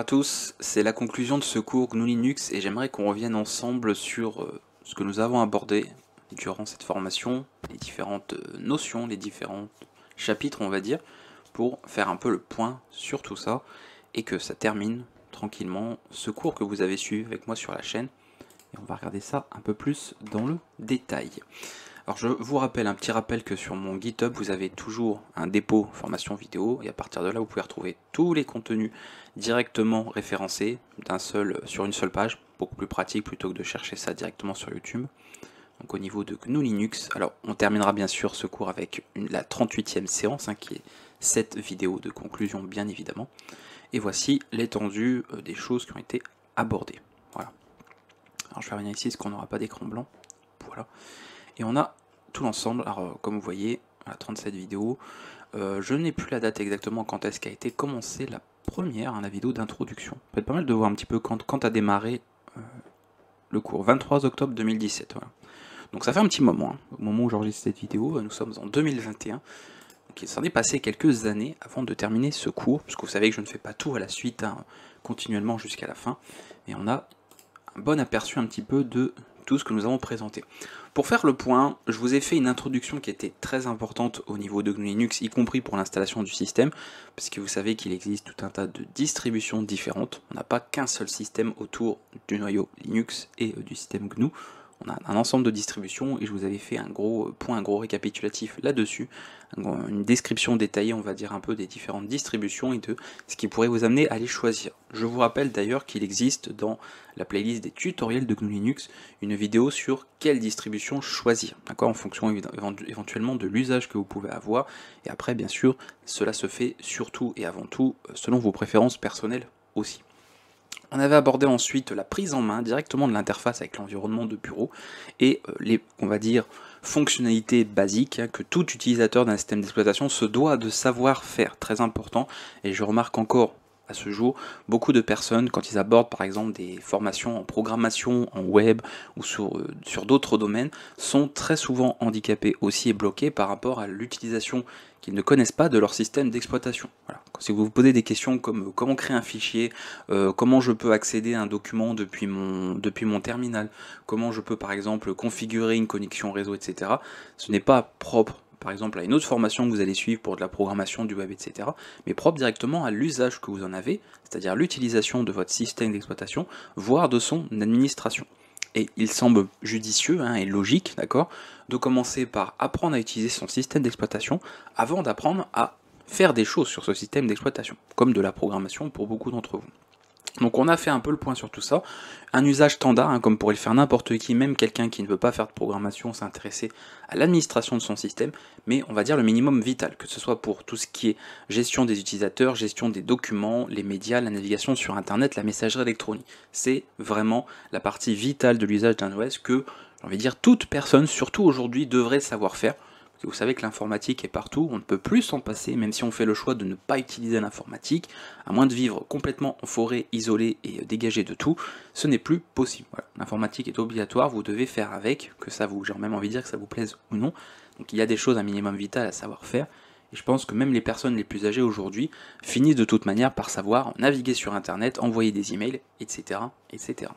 à tous, c'est la conclusion de ce cours GNU Linux et j'aimerais qu'on revienne ensemble sur euh, ce que nous avons abordé durant cette formation, les différentes euh, notions, les différents chapitres on va dire, pour faire un peu le point sur tout ça et que ça termine tranquillement ce cours que vous avez suivi avec moi sur la chaîne. Et on va regarder ça un peu plus dans le détail. Alors je vous rappelle, un petit rappel que sur mon GitHub, vous avez toujours un dépôt formation vidéo et à partir de là, vous pouvez retrouver tous les contenus directement référencés d'un seul, sur une seule page, beaucoup plus pratique plutôt que de chercher ça directement sur YouTube. Donc au niveau de GNU Linux, alors on terminera bien sûr ce cours avec la 38e séance hein, qui est cette vidéo de conclusion bien évidemment. Et voici l'étendue euh, des choses qui ont été abordées. Voilà. Alors je vais revenir ici parce qu'on n'aura pas d'écran blanc. Voilà. Et on a tout l'ensemble. Alors, euh, comme vous voyez, à 37 vidéos. Euh, je n'ai plus la date exactement quand est-ce qu'a été commencée la première, hein, la vidéo d'introduction. Ça peut être pas mal de voir un petit peu quand, a démarré euh, le cours. 23 octobre 2017, Donc ça fait un petit moment, hein. au moment où j'enregistre cette vidéo, nous sommes en 2021. Donc il s'en est passé quelques années avant de terminer ce cours, puisque vous savez que je ne fais pas tout à la suite, hein, continuellement jusqu'à la fin. Et on a un bon aperçu un petit peu de tout ce que nous avons présenté. Pour faire le point, je vous ai fait une introduction qui était très importante au niveau de GNU Linux, y compris pour l'installation du système, parce que vous savez qu'il existe tout un tas de distributions différentes. On n'a pas qu'un seul système autour du noyau Linux et euh, du système GNU on a un ensemble de distributions et je vous avais fait un gros point, un gros récapitulatif là-dessus, une description détaillée, on va dire un peu des différentes distributions et de ce qui pourrait vous amener à les choisir. Je vous rappelle d'ailleurs qu'il existe dans la playlist des tutoriels de GNU Linux une vidéo sur quelle distribution choisir, d'accord, en fonction éventuellement de l'usage que vous pouvez avoir. Et après, bien sûr, cela se fait surtout et avant tout selon vos préférences personnelles aussi. On avait abordé ensuite la prise en main directement de l'interface avec l'environnement de bureau et euh, les, on va dire, fonctionnalités basiques hein, que tout utilisateur d'un système d'exploitation se doit de savoir faire, très important. Et je remarque encore à ce jour, beaucoup de personnes, quand ils abordent par exemple des formations en programmation, en web ou sur, euh, sur d'autres domaines, sont très souvent handicapés aussi et bloqués par rapport à l'utilisation qu'ils ne connaissent pas de leur système d'exploitation. Si vous vous posez des questions comme euh, comment créer un fichier, euh, comment je peux accéder à un document depuis mon, depuis mon terminal, comment je peux par exemple configurer une connexion réseau, etc., ce n'est pas propre par exemple à une autre formation que vous allez suivre pour de la programmation du web, etc., mais propre directement à l'usage que vous en avez, c'est-à-dire l'utilisation de votre système d'exploitation, voire de son administration. Et il semble judicieux hein, et logique, d'accord, de commencer par apprendre à utiliser son système d'exploitation avant d'apprendre à faire des choses sur ce système d'exploitation, comme de la programmation pour beaucoup d'entre vous. Donc on a fait un peu le point sur tout ça. Un usage standard, hein, comme pourrait le faire n'importe qui, même quelqu'un qui ne veut pas faire de programmation, s'intéresser à l'administration de son système, mais on va dire le minimum vital, que ce soit pour tout ce qui est gestion des utilisateurs, gestion des documents, les médias, la navigation sur Internet, la messagerie électronique. C'est vraiment la partie vitale de l'usage d'un OS que, j'ai envie de dire, toute personne, surtout aujourd'hui, devrait savoir faire. Vous savez que l'informatique est partout, on ne peut plus s'en passer, même si on fait le choix de ne pas utiliser l'informatique, à moins de vivre complètement en forêt, isolé et euh, dégagé de tout, ce n'est plus possible. L'informatique est obligatoire, vous devez faire avec, que ça vous, j'ai même envie de dire que ça vous plaise ou non. Donc il y a des choses un minimum vital à savoir faire, et je pense que même les personnes les plus âgées aujourd'hui finissent de toute manière par savoir naviguer sur Internet, envoyer des emails, etc. etc.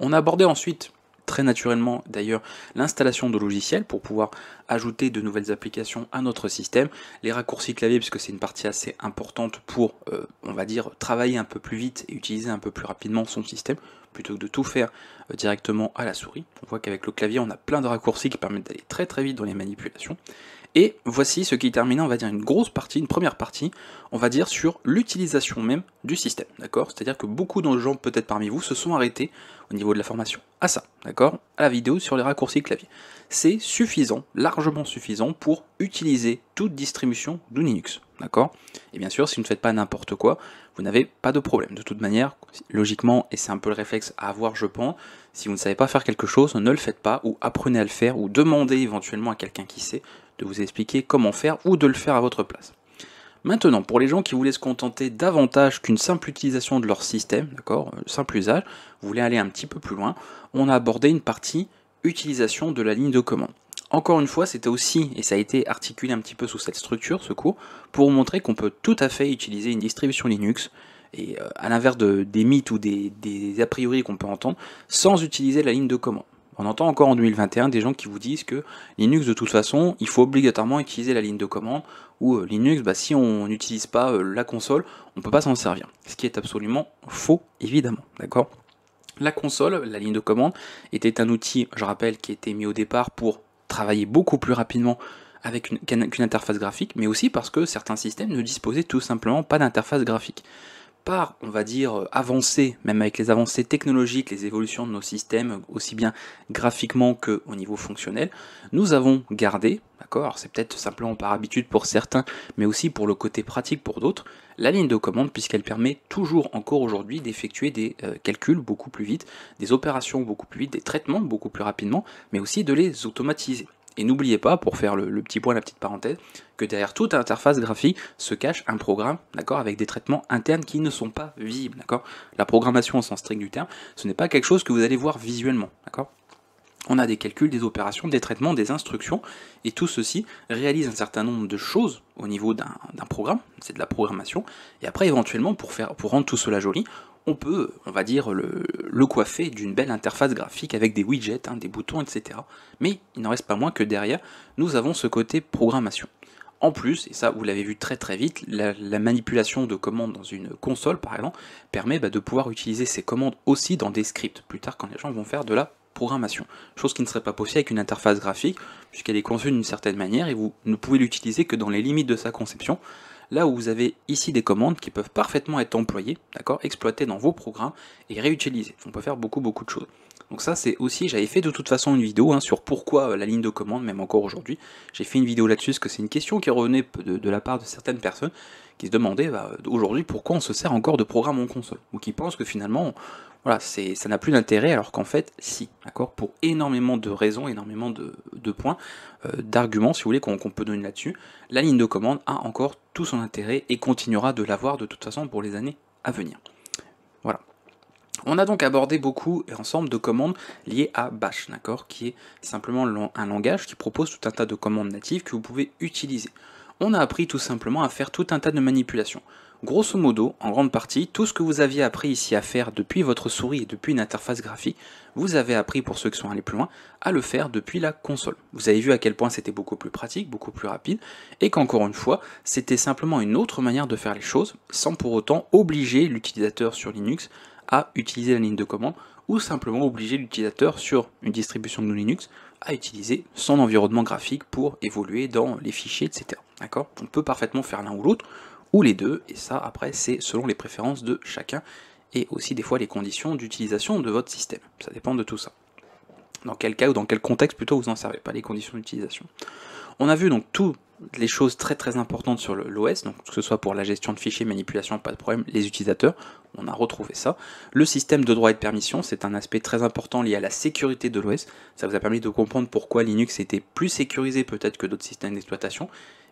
On a abordé ensuite très naturellement d'ailleurs l'installation de logiciels pour pouvoir ajouter de nouvelles applications à notre système, les raccourcis clavier puisque c'est une partie assez importante pour, euh, on va dire, travailler un peu plus vite et utiliser un peu plus rapidement son système plutôt que de tout faire euh, directement à la souris. On voit qu'avec le clavier, on a plein de raccourcis qui permettent d'aller très très vite dans les manipulations. Et voici ce qui termine, on va dire, une grosse partie, une première partie, on va dire, sur l'utilisation même du système, d'accord C'est-à-dire que beaucoup de gens, peut-être parmi vous, se sont arrêtés au niveau de la formation à ça, d'accord À la vidéo sur les raccourcis clavier. C'est suffisant, largement suffisant pour utiliser toute distribution de Linux, d'accord Et bien sûr, si vous ne faites pas n'importe quoi, vous n'avez pas de problème. De toute manière, logiquement, et c'est un peu le réflexe à avoir, je pense, si vous ne savez pas faire quelque chose, ne le faites pas, ou apprenez à le faire, ou demandez éventuellement à quelqu'un qui sait, de vous expliquer comment faire ou de le faire à votre place. Maintenant, pour les gens qui voulaient se contenter davantage qu'une simple utilisation de leur système, d'accord, euh, simple usage, vous voulez aller un petit peu plus loin, on a abordé une partie utilisation de la ligne de commande. Encore une fois, c'était aussi, et ça a été articulé un petit peu sous cette structure, ce cours, pour montrer qu'on peut tout à fait utiliser une distribution Linux, et euh, à l'inverse de, des mythes ou des a priori qu'on peut entendre, sans utiliser la ligne de commande. On entend encore en 2021 des gens qui vous disent que Linux, de toute façon, il faut obligatoirement utiliser la ligne de commande, ou euh, Linux, bah, si on n'utilise pas euh, la console, on ne peut pas s'en servir. Ce qui est absolument faux, évidemment. D'accord La console, la ligne de commande, était un outil, je rappelle, qui était mis au départ pour travailler beaucoup plus rapidement avec une, qu'une interface graphique, mais aussi parce que certains systèmes ne disposaient tout simplement pas d'interface graphique par, on va dire, euh, avancée, même avec les avancées technologiques, les évolutions de nos systèmes, aussi bien graphiquement qu'au niveau fonctionnel, nous avons gardé, d'accord, c'est peut-être simplement par habitude pour certains, mais aussi pour le côté pratique pour d'autres, la ligne de commande puisqu'elle permet toujours encore aujourd'hui d'effectuer des euh, calculs beaucoup plus vite, des opérations beaucoup plus vite, des traitements beaucoup plus rapidement, mais aussi de les automatiser. Et n'oubliez pas, pour faire le, petit point, la petite parenthèse, que derrière toute interface graphique se cache un programme, d'accord, avec des traitements internes qui ne sont pas visibles, d'accord. La programmation au sens strict du terme, ce n'est pas quelque chose que vous allez voir visuellement, d'accord. On a des calculs, des opérations, des traitements, des instructions, et tout ceci réalise un certain nombre de choses au niveau d'un programme, c'est de la programmation, et après éventuellement pour, faire, pour rendre tout cela joli, on peut, on va dire, le, coiffer d'une belle interface graphique avec des widgets, hein, des boutons, etc. Mais il n'en reste pas moins que derrière, nous avons ce côté programmation. En plus, et ça vous l'avez vu très très vite, la, manipulation de commandes dans une console par exemple permet bah, de pouvoir utiliser ces commandes aussi dans des scripts, plus tard quand les gens vont faire de la programmation. Chose qui ne serait pas possible avec une interface graphique, puisqu'elle est conçue d'une certaine manière et vous ne pouvez l'utiliser que dans les limites de sa conception, là où vous avez ici des commandes qui peuvent parfaitement être employées, d'accord, exploitées dans vos programmes et réutilisées. On peut faire beaucoup beaucoup de choses. Donc ça c'est aussi, j'avais fait de toute façon une vidéo hein, sur pourquoi euh, la ligne de commande, même encore aujourd'hui. J'ai fait une vidéo là-dessus parce que c'est une question qui revenait de, la part de certaines personnes qui se demandaient bah, aujourd'hui pourquoi on se sert encore de programmes en console. Ou qui pensent que finalement, voilà, ça n'a plus d'intérêt alors qu'en fait, si. D'accord Pour énormément de raisons, énormément de, points, euh, d'arguments si vous voulez qu'on peut donner là-dessus, la ligne de commande a encore tout son intérêt et continuera de l'avoir de toute façon pour les années à venir. Voilà. On a donc abordé beaucoup et ensemble de commandes liées à Bash, d'accord, qui est simplement un langage qui propose tout un tas de commandes natives que vous pouvez utiliser. On a appris tout simplement à faire tout un tas de manipulations. Grosso modo, en grande partie, tout ce que vous aviez appris ici à faire depuis votre souris et depuis une interface graphique, vous avez appris pour ceux qui sont allés plus loin à le faire depuis la console. Vous avez vu à quel point c'était beaucoup plus pratique, beaucoup plus rapide, et qu'encore une fois, c'était simplement une autre manière de faire les choses, sans pour autant obliger l'utilisateur sur Linux à utiliser la ligne de commande, ou simplement obliger l'utilisateur sur une distribution de Linux à utiliser son environnement graphique pour évoluer dans les fichiers, etc. D'accord On peut parfaitement faire l'un ou l'autre ou les deux, et ça après c'est selon les préférences de chacun, et aussi des fois les conditions d'utilisation de votre système. Ça dépend de tout ça. Dans quel cas ou dans quel contexte plutôt vous en servez, pas les conditions d'utilisation. On a vu donc toutes les choses très très importantes sur l'OS, donc que ce soit pour la gestion de fichiers, manipulation, pas de problème, les utilisateurs, on a retrouvé ça. Le système de droit et de permission, c'est un aspect très important lié à la sécurité de l'OS. Ça vous a permis de comprendre pourquoi Linux était plus sécurisé peut-être que d'autres systèmes d'exploitation,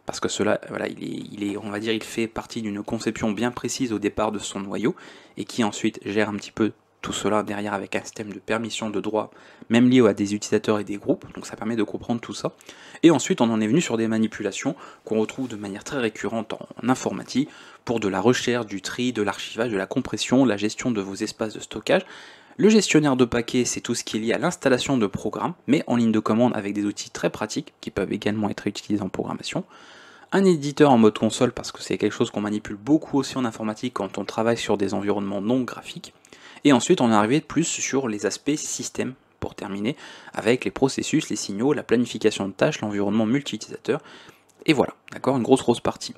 parce que cela, voilà, il est, on va dire, il fait partie d'une conception bien précise au départ de son noyau, et qui ensuite gère un petit peu tout cela derrière avec un système de permission de droit, même lié à des utilisateurs et des groupes, donc ça permet de comprendre tout ça. Et ensuite, on en est venu sur des manipulations qu'on retrouve de manière très récurrente en informatique, pour de la recherche, du tri, de l'archivage, de la compression, la gestion de vos espaces de stockage, le gestionnaire de paquets, c'est tout ce qui est lié à l'installation de programmes, mais en ligne de commande avec des outils très pratiques qui peuvent également être utilisés en programmation. Un éditeur en mode console parce que c'est quelque chose qu'on manipule beaucoup aussi en informatique quand on travaille sur des environnements non graphiques. Et ensuite, on est arrivé plus sur les aspects système pour terminer avec les processus, les signaux, la planification de tâches, l'environnement multi-utilisateur. Et voilà, d'accord, une grosse grosse partie.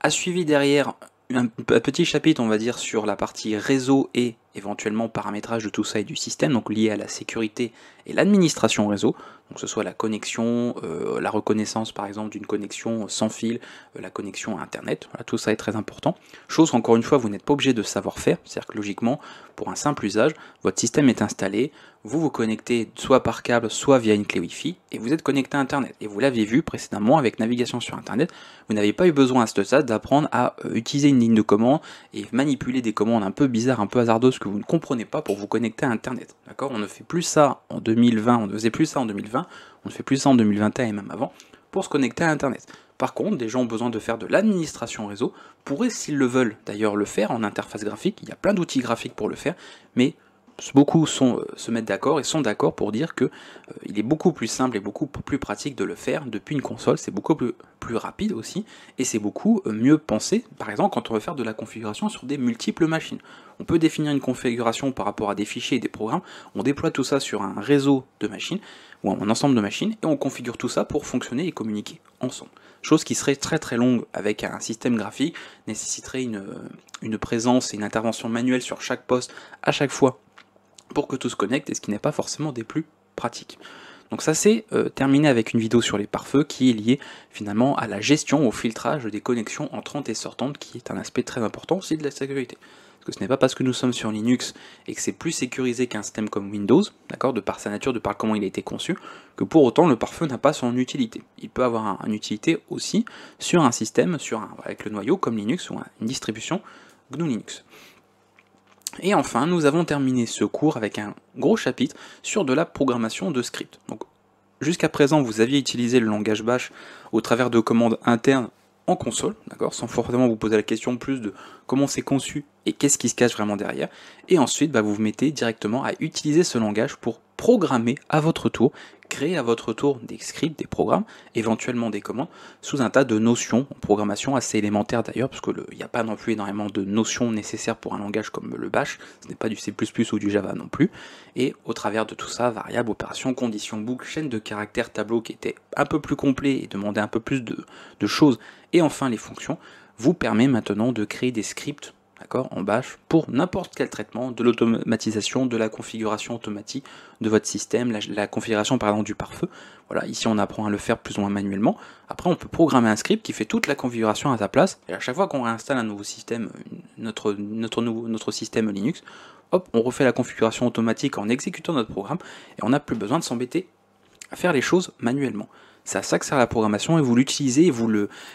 A suivi derrière un petit chapitre, on va dire, sur la partie réseau et éventuellement paramétrage de tout ça et du système, donc lié à la sécurité et l'administration réseau, donc que ce soit la connexion, euh, la reconnaissance par exemple d'une connexion sans fil, euh, la connexion à Internet, voilà, tout ça est très important. Chose encore une fois, vous n'êtes pas obligé de savoir faire, c'est-à-dire que logiquement, pour un simple usage, votre système est installé, vous vous connectez soit par câble, soit via une clé wifi et vous êtes connecté à Internet. Et vous l'avez vu précédemment avec navigation sur Internet, vous n'avez pas eu besoin à ce stade d'apprendre à euh, utiliser une ligne de commande et manipuler des commandes un peu bizarres, un peu hasardeuses vous ne comprenez pas pour vous connecter à Internet. D'accord On ne fait plus ça en 2020, on ne faisait plus ça en 2020, on ne fait plus ça en 2021 et même avant, pour se connecter à Internet. Par contre, des gens ont besoin de faire de l'administration réseau, pourraient, s'ils le veulent, d'ailleurs le faire en interface graphique, il y a plein d'outils graphiques pour le faire, mais beaucoup euh, se mettent d'accord et sont d'accord pour dire que euh, il est beaucoup plus simple et beaucoup plus pratique de le faire depuis une console, c'est beaucoup plus, plus, rapide aussi, et c'est beaucoup euh, mieux pensé, par exemple quand on veut faire de la configuration sur des multiples machines. On peut définir une configuration par rapport à des fichiers et des programmes, on déploie tout ça sur un réseau de machines, ou un ensemble de machines, et on configure tout ça pour fonctionner et communiquer ensemble. Chose qui serait très très longue avec un système graphique, nécessiterait une, une présence et une intervention manuelle sur chaque poste à chaque fois pour que tout se connecte et ce qui n'est pas forcément des plus pratiques. Donc ça c'est euh, terminé avec une vidéo sur les pare-feux qui est liée finalement à la gestion, au filtrage des connexions entrantes et sortantes qui est un aspect très important aussi de la sécurité. Parce que ce n'est pas parce que nous sommes sur Linux et que c'est plus sécurisé qu'un système comme Windows, d'accord, de par sa nature, de par comment il a été conçu, que pour autant le pare-feu n'a pas son utilité. Il peut avoir un, une utilité aussi sur un système, sur avec le noyau comme Linux ou une distribution GNU Linux. Et enfin, nous avons terminé ce cours avec un gros chapitre sur de la programmation de script. Donc, jusqu'à présent, vous aviez utilisé le langage bash au travers de commandes internes en console, d'accord, sans forcément vous poser la question plus de comment c'est conçu et qu'est-ce qui se cache vraiment derrière. Et ensuite, bah, vous vous mettez directement à utiliser ce langage pour programmer à votre tour, créer à votre tour des scripts, des programmes, éventuellement des commandes, sous un tas de notions, en programmation assez élémentaire d'ailleurs, parce qu'il n'y a pas non plus énormément de notions nécessaires pour un langage comme le bash, ce n'est pas du C++ ou du Java non plus, et au travers de tout ça, variables, opérations, conditions, boucles, chaînes de caractères, tableaux qui étaient un peu plus complets et demandaient un peu plus de choses, et enfin les fonctions, vous permet maintenant de créer des scripts d'accord, en bash, pour n'importe quel traitement, de l'automatisation, de la configuration automatique de votre système, la, configuration par exemple du pare-feu. Voilà, ici on apprend à le faire plus ou moins manuellement. Après on peut programmer un script qui fait toute la configuration à sa place, et à chaque fois qu'on réinstalle un nouveau système, notre, nouveau, notre système Linux, hop, on refait la configuration automatique en exécutant notre programme, et on n'a plus besoin de s'embêter à faire les choses manuellement. C'est à ça que sert la programmation et vous l'utilisez et vous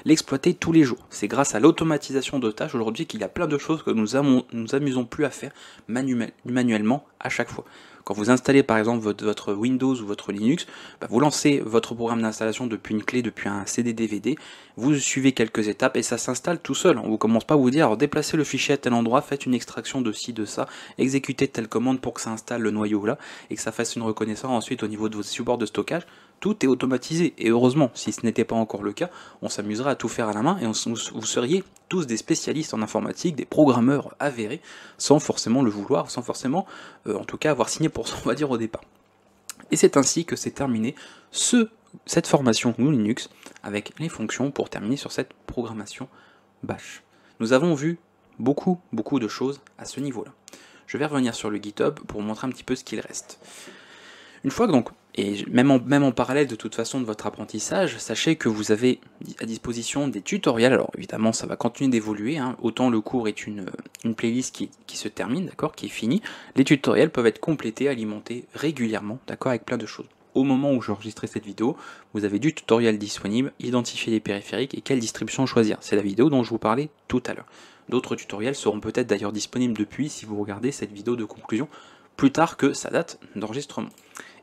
l'exploitez tous les jours. C'est grâce à l'automatisation de tâches aujourd'hui qu'il y a plein de choses que nous ne nous amusons plus à faire manuellement à chaque fois. Quand vous installez par exemple votre, Windows ou votre Linux, bah, vous lancez votre programme d'installation depuis une clé, depuis un CD-DVD, vous suivez quelques étapes et ça s'installe tout seul. On ne commence pas à vous dire déplacez le fichier à tel endroit, faites une extraction de ci, de ça, exécutez telle commande pour que ça installe le noyau là et que ça fasse une reconnaissance ensuite au niveau de vos supports de stockage. Tout est automatisé. Et heureusement, si ce n'était pas encore le cas, on s'amuserait à tout faire à la main et on, vous seriez tous des spécialistes en informatique, des programmeurs avérés, sans forcément le vouloir, sans forcément, euh, en tout cas, avoir signé pour ça, on va dire, au départ. Et c'est ainsi que c'est terminé ce, cette formation Linux avec les fonctions pour terminer sur cette programmation bash. Nous avons vu beaucoup, beaucoup de choses à ce niveau-là. Je vais revenir sur le GitHub pour montrer un petit peu ce qu'il reste. Une fois que donc et même en, même en parallèle de toute façon de votre apprentissage, sachez que vous avez à disposition des tutoriels. Alors évidemment, ça va continuer d'évoluer. Hein. Autant le cours est une, une playlist qui, qui se termine, d'accord, qui est finie. Les tutoriels peuvent être complétés, alimentés régulièrement, d'accord, avec plein de choses. Au moment où j'enregistrais cette vidéo, vous avez du tutoriel disponible, identifier les périphériques et quelle distribution choisir. C'est la vidéo dont je vous parlais tout à l'heure. D'autres tutoriels seront peut-être d'ailleurs disponibles depuis si vous regardez cette vidéo de conclusion plus tard que sa date d'enregistrement.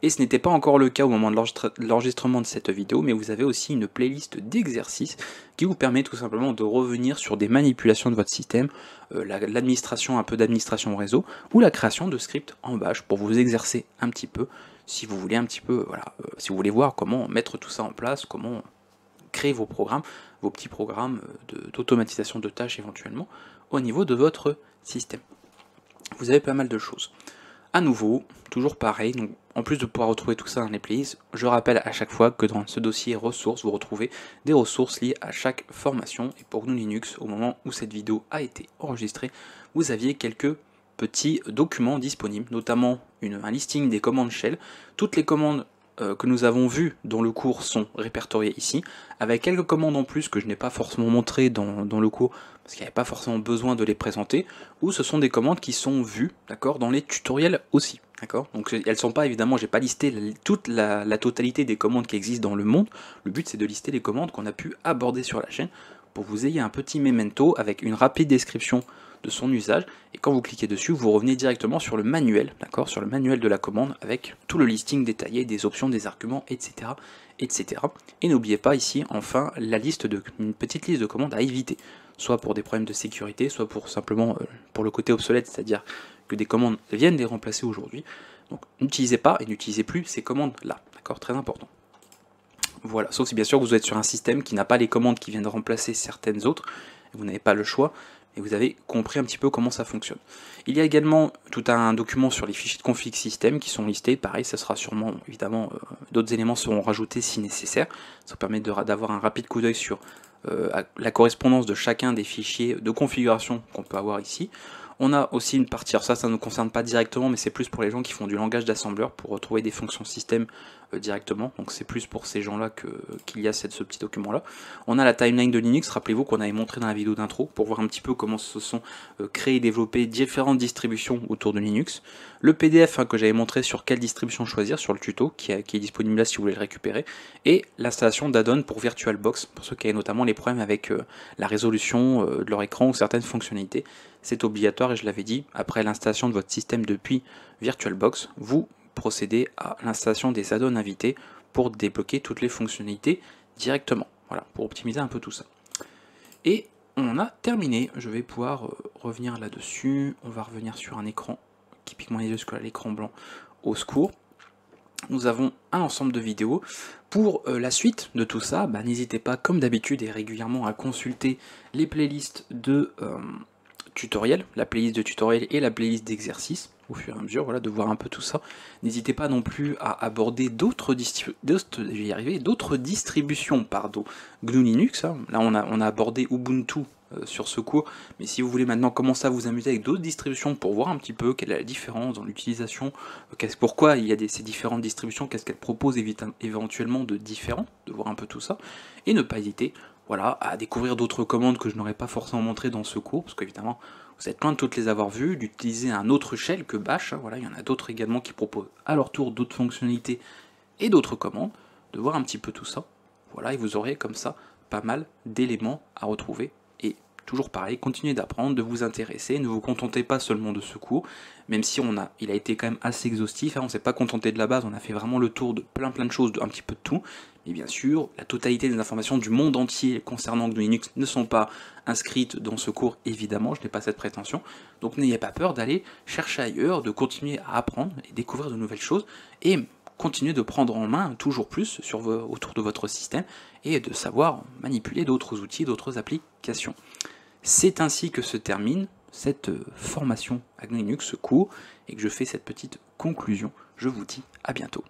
Et ce n'était pas encore le cas au moment de l'enregistrement de cette vidéo, mais vous avez aussi une playlist d'exercices qui vous permet tout simplement de revenir sur des manipulations de votre système, euh, l'administration, un peu d'administration réseau, ou la création de scripts en bash pour vous exercer un petit peu, si vous voulez un petit peu, euh, si vous voulez voir comment mettre tout ça en place, comment créer vos programmes, vos petits programmes euh, d'automatisation de tâches éventuellement, au niveau de votre système. Vous avez pas mal de choses à nouveau, toujours pareil, donc en plus de pouvoir retrouver tout ça dans les playlists, je rappelle à chaque fois que dans ce dossier ressources, vous retrouvez des ressources liées à chaque formation. Et pour nous Linux, au moment où cette vidéo a été enregistrée, vous aviez quelques petits documents disponibles, notamment une, un listing des commandes shell. Toutes les commandes euh, que nous avons vu dans le cours sont répertoriés ici, avec quelques commandes en plus que je n'ai pas forcément montrées dans, le cours, parce qu'il n'y avait pas forcément besoin de les présenter, ou ce sont des commandes qui sont vues, d'accord, dans les tutoriels aussi. D'accord Donc elles sont pas, évidemment, j'ai pas listé toute la, la, totalité des commandes qui existent dans le monde. Le but c'est de lister les commandes qu'on a pu aborder sur la chaîne pour vous ayez un petit memento avec une rapide description de son usage. Et quand vous cliquez dessus, vous revenez directement sur le manuel, d'accord Sur le manuel de la commande avec tout le listing détaillé des options, des arguments, etc. etc. Et n'oubliez pas ici, enfin, la liste de, une petite liste de commandes à éviter soit pour des problèmes de sécurité, soit pour simplement euh, pour le côté obsolète, c'est-à-dire que des commandes viennent les remplacer aujourd'hui. Donc n'utilisez pas et n'utilisez plus ces commandes-là, d'accord Très important. Voilà, sauf si bien sûr vous êtes sur un système qui n'a pas les commandes qui viennent remplacer certaines autres, vous n'avez pas le choix, et vous avez compris un petit peu comment ça fonctionne. Il y a également tout un document sur les fichiers de config système qui sont listés. Pareil, ça sera sûrement, évidemment, euh, d'autres éléments seront rajoutés si nécessaire. Ça permet d'avoir un rapide coup d'œil sur euh, la correspondance de chacun des fichiers de configuration qu'on peut avoir ici. On a aussi une partie, alors ça, ça ne nous concerne pas directement, mais c'est plus pour les gens qui font du langage d'assembleur pour retrouver des fonctions système euh, directement. Donc c'est plus pour ces gens-là qu'il y a ce petit document-là. On a la timeline de Linux, rappelez-vous qu'on avait montré dans la vidéo d'intro pour voir un petit peu comment se sont créés, euh, créées et développées différentes distributions autour de Linux. Le PDF hein, que j'avais montré sur quelle distribution choisir sur le tuto qui, est disponible là si vous voulez le récupérer. Et l'installation dadd pour VirtualBox pour ceux qui avaient notamment les problèmes avec euh, la résolution de leur écran ou certaines fonctionnalités c'est obligatoire et je l'avais dit, après l'installation de votre système depuis VirtualBox, vous procédez à l'installation des add-ons invités pour débloquer toutes les fonctionnalités directement. Voilà, pour optimiser un peu tout ça. Et on a terminé, je vais pouvoir euh, revenir là-dessus, on va revenir sur un écran, typiquement l'écran blanc, au secours nous avons un ensemble de vidéos. Pour euh, la suite de tout ça, bah, n'hésitez pas comme d'habitude et régulièrement à consulter les playlists de, euh, tutoriel, la playlist de tutoriel et la playlist d'exercice au fur et à mesure voilà, de voir un peu tout ça. N'hésitez pas non plus à aborder d'autres d'autres distributions pardon, GNU Linux. Hein. Là on a, on a abordé Ubuntu euh, sur ce cours, mais si vous voulez maintenant commencer à vous amuser avec d'autres distributions pour voir un petit peu quelle est la différence dans l'utilisation, euh, ce pourquoi il y a ces différentes distributions, qu'est-ce qu'elles proposent éventuellement de différent, de voir un peu tout ça, et ne pas hésiter voilà, à découvrir d'autres commandes que je n'aurais pas forcément montrées dans ce cours, parce qu'évidemment, vous êtes loin de toutes les avoir vues, d'utiliser un autre shell que bash, hein, voilà, il y en a d'autres également qui proposent à leur tour d'autres fonctionnalités et d'autres commandes, de voir un petit peu tout ça. Voilà, et vous aurez comme ça pas mal d'éléments à retrouver toujours pareil, continuez d'apprendre, de vous intéresser, ne vous contentez pas seulement de ce cours, même si on a, il a été quand même assez exhaustif, hein, on ne s'est pas contenté de la base, on a fait vraiment le tour de plein plein de choses, un petit peu de tout, mais bien sûr, la totalité des informations du monde entier concernant GNU Linux ne sont pas inscrites dans ce cours, évidemment, je n'ai pas cette prétention. Donc n'ayez pas peur d'aller chercher ailleurs, de continuer à apprendre et découvrir de nouvelles choses, et continuer de prendre en main toujours plus autour de votre système, et de savoir manipuler d'autres outils, d'autres applications. C'est ainsi que se termine cette euh, formation à ce cours, et que je fais cette petite conclusion. Je vous dis à bientôt.